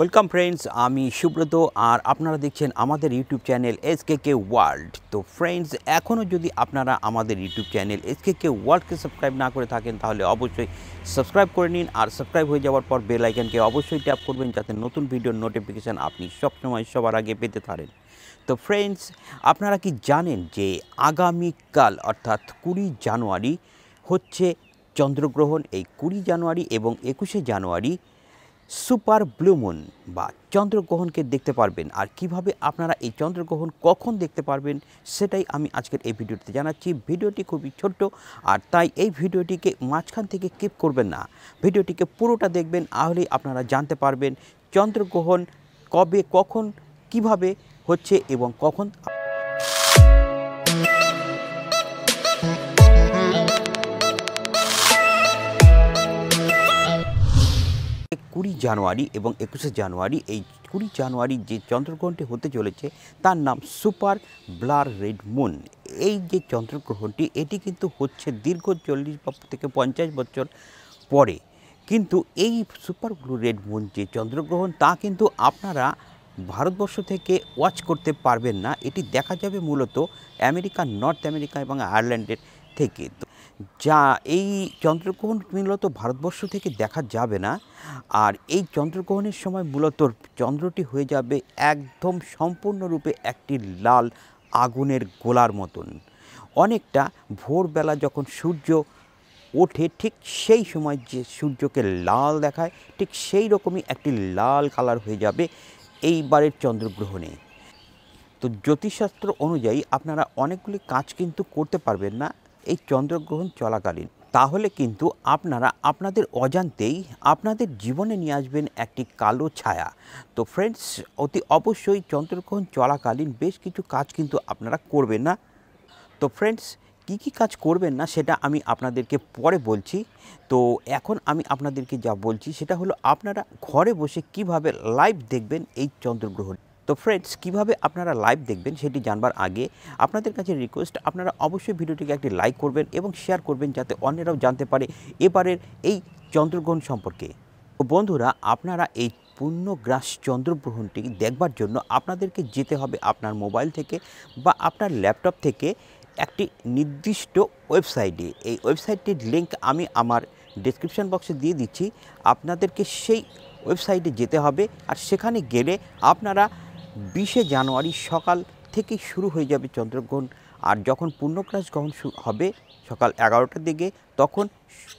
welcome friends আমি সুব্রত আর আপনারা দেখছেন আমাদের YouTube channel S K K world তো ফ্রেন্ডস এখনও যদি আপনারা আমাদের YouTube channel S K K ওয়ার্ল্ডকে সাবস্ক্রাইব না করে থাকেন তাহলে অবশ্যই সাবস্ক্রাইব করে নিন আর সাবস্ক্রাইব হয়ে যাওয়ার পর বেল অবশ্যই ট্যাপ করবেন যাতে নতুন ভিডিওর নোটিফিকেশান আপনি সবসময় সবার আগে পেতে পারেন তো ফ্রেন্ডস আপনারা কি জানেন যে আগামীকাল অর্থাৎ কুড়ি জানুয়ারি হচ্ছে চন্দ্রগ্রহণ এই কুড়ি জানুয়ারি এবং একুশে জানুয়ারি সুপার ব্লুমুন বা চন্দ্রগ্রহণকে দেখতে পারবেন আর কিভাবে আপনারা এই চন্দ্রগ্রহণ কখন দেখতে পারবেন সেটাই আমি আজকের এই ভিডিওতে জানাচ্ছি ভিডিওটি খুবই ছোট্ট আর তাই এই ভিডিওটিকে মাঝখান থেকে কিপ করবেন না ভিডিওটিকে পুরোটা দেখবেন তাহলেই আপনারা জানতে পারবেন চন্দ্রগ্রহণ কবে কখন কিভাবে হচ্ছে এবং কখন কুড়ি জানুয়ারি এবং একুশে জানুয়ারি এই কুড়ি জানুয়ারি যে চন্দ্রগ্রহণটি হতে চলেছে তার নাম সুপার ব্লার রেড মুন এই যে চন্দ্রগ্রহণটি এটি কিন্তু হচ্ছে দীর্ঘ চল্লিশ থেকে পঞ্চাশ বছর পরে কিন্তু এই সুপার ব্লু রেড মুন যে চন্দ্রগ্রহণ তা কিন্তু আপনারা ভারতবর্ষ থেকে ওয়াচ করতে পারবেন না এটি দেখা যাবে মূলত আমেরিকা নর্থ আমেরিকা এবং আয়ারল্যান্ডের থেকে তো যা এই চন্দ্রগ্রহণ মূলত ভারতবর্ষ থেকে দেখা যাবে না আর এই চন্দ্রগ্রহণের সময় মূলত চন্দ্রটি হয়ে যাবে একদম সম্পূর্ণরূপে একটি লাল আগুনের গোলার মতন অনেকটা ভোরবেলা যখন সূর্য ওঠে ঠিক সেই সময় যে সূর্যকে লাল দেখায় ঠিক সেই রকমই একটি লাল কালার হয়ে যাবে এইবারের চন্দ্রগ্রহণে তো জ্যোতিষশাস্ত্র অনুযায়ী আপনারা অনেকগুলি কাজ কিন্তু করতে পারবেন না এই চন্দ্রগ্রহণ চলাকালীন তাহলে কিন্তু আপনারা আপনাদের অজান্তেই আপনাদের জীবনে নিয়ে আসবেন একটি কালো ছায়া তো ফ্রেন্ডস অতি অবশ্যই চন্দ্রগ্রহণ চলাকালীন বেশ কিছু কাজ কিন্তু আপনারা করবেন না তো ফ্রেন্ডস কি কি কাজ করবেন না সেটা আমি আপনাদেরকে পরে বলছি তো এখন আমি আপনাদেরকে যা বলছি সেটা হলো আপনারা ঘরে বসে কিভাবে লাইভ দেখবেন এই চন্দ্রগ্রহণ তো ফ্রেন্ডস কীভাবে আপনারা লাইভ দেখবেন সেটি জানবার আগে আপনাদের কাছে রিকোয়েস্ট আপনারা অবশ্যই ভিডিওটিকে একটি লাইক করবেন এবং শেয়ার করবেন যাতে অন্যরাও জানতে পারে এবারের এই চন্দ্রগ্রহণ সম্পর্কে বন্ধুরা আপনারা এই পূর্ণগ্রাস চন্দ্রগ্রহণটি দেখবার জন্য আপনাদেরকে যেতে হবে আপনার মোবাইল থেকে বা আপনার ল্যাপটপ থেকে একটি নির্দিষ্ট ওয়েবসাইটে এই ওয়েবসাইটটির লিঙ্ক আমি আমার ডিসক্রিপশান বক্সে দিয়ে দিচ্ছি আপনাদেরকে সেই ওয়েবসাইটে যেতে হবে আর সেখানে গেলে আপনারা বিশে জানুয়ারি সকাল থেকে শুরু হয়ে যাবে চন্দ্রগ্রহণ আর যখন পূর্ণগ্রাস গ্রহণ হবে সকাল এগারোটার দিকে তখন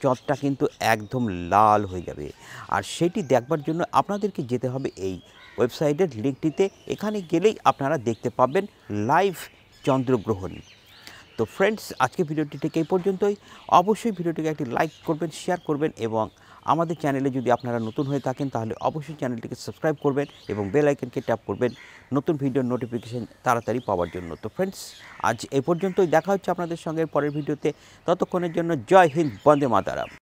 চঁদটা কিন্তু একদম লাল হয়ে যাবে আর সেটি দেখবার জন্য আপনাদেরকে যেতে হবে এই ওয়েবসাইটের লিঙ্কটিতে এখানে গেলেই আপনারা দেখতে পাবেন লাইভ চন্দ্রগ্রহণ তো ফ্রেন্ডস আজকে ভিডিওটি ঠিক এই পর্যন্তই অবশ্যই ভিডিওটিকে একটি লাইক করবেন শেয়ার করবেন এবং আমাদের চ্যানেলে যদি আপনারা নতুন হয়ে থাকেন তাহলে অবশ্যই চ্যানেলটিকে সাবস্ক্রাইব করবেন এবং বেল আইকনকে ট্যাপ করবেন নতুন ভিডিওর নোটিফিকেশান তাড়াতাড়ি পাওয়ার জন্য তো ফ্রেন্ডস আজ এ পর্যন্তই দেখা হচ্ছে আপনাদের সঙ্গে পরের ভিডিওতে ততক্ষণের জন্য জয় হিন্দ বন্দে মাতারাম